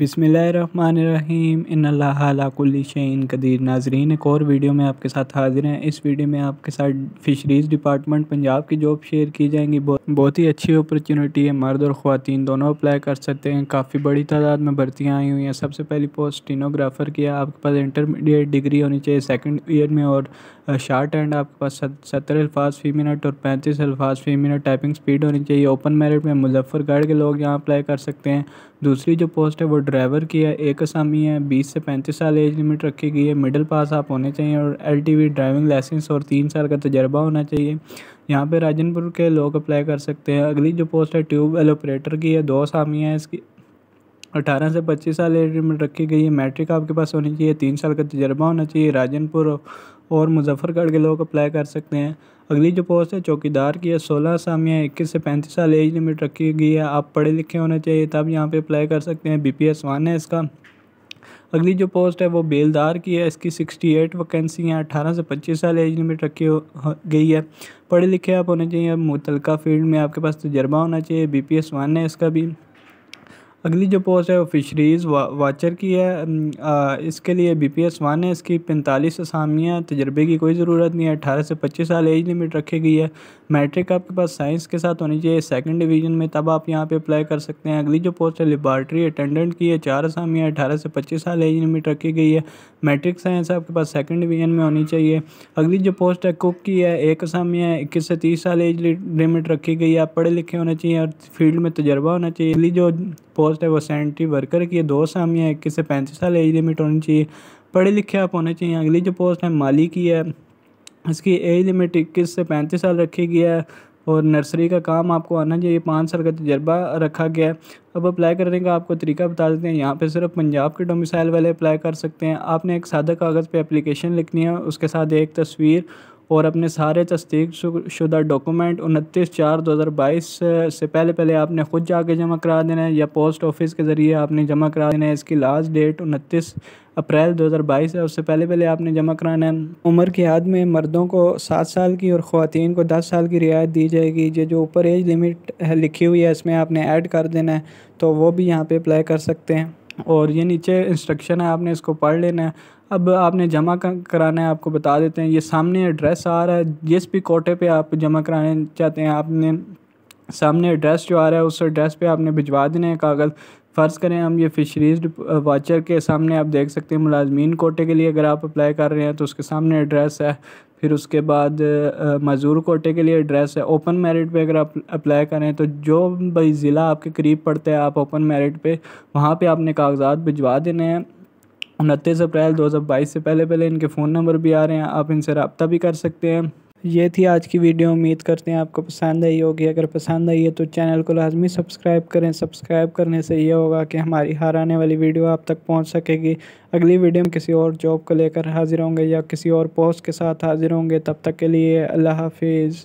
बिसमीम इनकुल्लिशन कदीर नाजरीन एक और वीडियो में आपके साथ हाजिर हैं इस वीडियो में आपके साथ फिशरीज़ डिपार्टमेंट पंजाब की जॉब शेयर की जाएंगी बहुत ही अच्छी अपॉर्चुनिटी है मर्द और ख़वान दोनों अप्लाई कर सकते हैं काफ़ी बड़ी तादाद में भर्तियाँ आई हुई हैं सबसे पहली पोस्ट टीनोग्राफ़र की आपके पास इंटरमीडिएट डिग्री होनी चाहिए सेकेंड ईयर में और शार्ट एंड आपके पास सत्तर अल्फाज फ़ी मिनट और पैंतीस अल्फाज फ़ी मिनट टाइपिंग स्पीड होनी चाहिए ओपन मेरिट में मुजफ्फरगढ़ के लोग यहाँ अप्लाई कर सकते हैं दूसरी जो पोस्ट है वो ड्राइवर की है एक असामी है बीस से पैंतीस साल एज लिमिट रखी गई है मिडिल पास आप होने चाहिए और एल ड्राइविंग लाइसेंस और तीन साल का तजर्बा होना चाहिए यहाँ पे राजनपुर के लोग अप्लाई कर सकते हैं अगली जो पोस्ट है ट्यूब वेल ऑपरेटर की है दो असामियाँ इसकी अठारह से पच्चीस साल एज में रखी गई है मैट्रिक आपके पास होनी चाहिए तीन साल का तजर्बा होना चाहिए राजनपुर और मुजफ्फरगढ़ के लोग अप्लाई कर सकते हैं अगली जो पोस्ट है चौकीदार की है सोलह आसामियाँ इक्कीस से पैंतीस साल एज लिमिट रखी गई है आप पढ़े लिखे होने चाहिए तब यहाँ पर अप्लाई कर सकते हैं बी पी एस वन है इसका अगली जो पोस्ट है वो बेलदार की है इसकी सिक्सटी एट वैकेंसी हैं अठारह से पच्चीस साल एज लिमिट रखी गई है पढ़े लिखे आप होने चाहिए मुतलका फील्ड में आपके पास तजर्बा होना चाहिए बी पी एस वन है इसका भी अगली जो पोस्ट है वो फिशरीज़ वा, वाचर की है आ, इसके लिए बी पी एस वन है इसकी पैंतालीस असामियाँ तजर्बे की कोई ज़रूरत नहीं है अठारह से पच्चीस साल एज लिमिट रखी गई है मैट्रिक आपके पास साइंस के साथ होनी चाहिए सेकंड डिवीजन में तब आप यहाँ पे अप्लाई कर सकते हैं अगली जो पोस्ट है लेबार्ट्री अटेंडेंट की है चार असामियाँ अठारह से पच्चीस साल एज लिमिट रखी गई है मैट्रिक साइंस आपके पास सेकेंड डिवीजन में होनी चाहिए अगली जो पोस्ट है कुक की है एक असामियाँ इक्कीस से तीस साल एज लिमिट रखी गई है आप पढ़े लिखे होने चाहिए और फील्ड में तजर्बा होना चाहिए अगली जो पोस्ट पोस्ट है वो सेनेटरी वर्कर की है दोस्त है हमें इक्कीस से पैंतीस साल एज लिमिट होनी चाहिए पढ़े लिखे आप होने चाहिए अगली जो पोस्ट है माली की है इसकी एज लिमिट इक्कीस से पैंतीस साल रखी गई है और नर्सरी का काम आपको आना चाहिए पाँच साल का तजर्बा रखा गया है अब अप्लाई करने का आपको तरीका बता देते हैं यहाँ पे सिर्फ पंजाब के डोमिसाइल वाले अप्लाई कर सकते हैं आपने एक सादा कागज़ पे एप्लीकेशन लिखनी है उसके साथ एक तस्वीर और अपने सारे तस्दीक शुदा डॉक्यूमेंट उनतीस चार दो हज़ार बाईस से पहले पहले आपने ख़ुद जाके जमा करा देना है या पोस्ट ऑफिस के ज़रिए आपने जमा करा देना है इसकी लास्ट डेट उनतीस अप्रैल 2022 है उससे पहले पहले आपने जमा कराना है उम्र की हद में मर्दों को सात साल की और ख़वान को दस साल की रियायत दी जाएगी जो जो ऊपर एज लिमिट है लिखी हुई है इसमें आपने ऐड कर देना है तो वो भी यहाँ पे अप्लाई कर सकते हैं और ये नीचे इंस्ट्रक्शन है आपने इसको पढ़ लेना है अब आपने जमा कराना है आपको बता देते हैं ये सामने एड्रेस आ रहा है जिस भी कोटे पे आप जमा कराना चाहते हैं आपने सामने एड्रेस जो आ रहा है उस एड्रेस पे आपने भिजवा देना है कागज़ फ़र्ज़ करें हम ये फ़िशरीज वाचर के सामने आप देख सकते हैं मुलाजमीन कोटे के लिए अगर आप अप्लाई कर रहे हैं तो उसके सामने एड्रेस है फिर उसके बाद मज़दूर कोटे के लिए एड्रेस है ओपन मेरिट पे अगर आप अप्लाई करें तो जो भाई ज़िला आपके करीब पड़ता है आप ओपन मेरिट पे वहाँ पे आपने कागजात भिजवा देने हैं उनतीस अप्रैल बाईस से पहले पहले इनके फ़ोन नंबर भी आ रहे हैं आप इनसे रबता भी कर सकते हैं ये थी आज की वीडियो उम्मीद करते हैं आपको पसंद आई होगी अगर पसंद आई है तो चैनल को लाजमी सब्सक्राइब करें सब्सक्राइब करने से ये होगा कि हमारी हर आने वाली वीडियो आप तक पहुंच सकेगी अगली वीडियो में किसी और जॉब को लेकर हाजिर होंगे या किसी और पोस्ट के साथ हाजिर होंगे तब तक के लिए अल्लाह हाफिज़